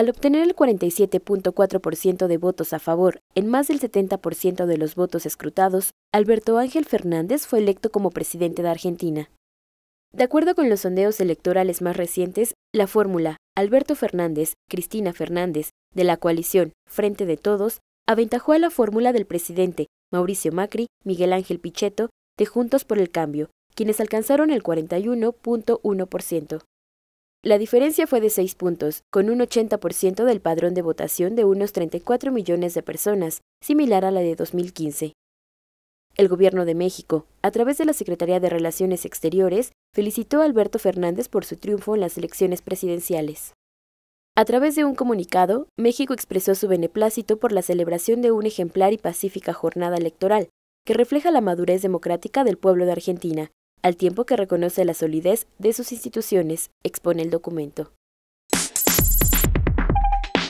Al obtener el 47.4% de votos a favor en más del 70% de los votos escrutados, Alberto Ángel Fernández fue electo como presidente de Argentina. De acuerdo con los sondeos electorales más recientes, la fórmula Alberto Fernández, Cristina Fernández, de la coalición Frente de Todos, aventajó a la fórmula del presidente Mauricio Macri, Miguel Ángel Pichetto, de Juntos por el Cambio, quienes alcanzaron el 41.1%. La diferencia fue de 6 puntos, con un 80% del padrón de votación de unos 34 millones de personas, similar a la de 2015. El Gobierno de México, a través de la Secretaría de Relaciones Exteriores, felicitó a Alberto Fernández por su triunfo en las elecciones presidenciales. A través de un comunicado, México expresó su beneplácito por la celebración de una ejemplar y pacífica jornada electoral, que refleja la madurez democrática del pueblo de Argentina, al tiempo que reconoce la solidez de sus instituciones, expone el documento.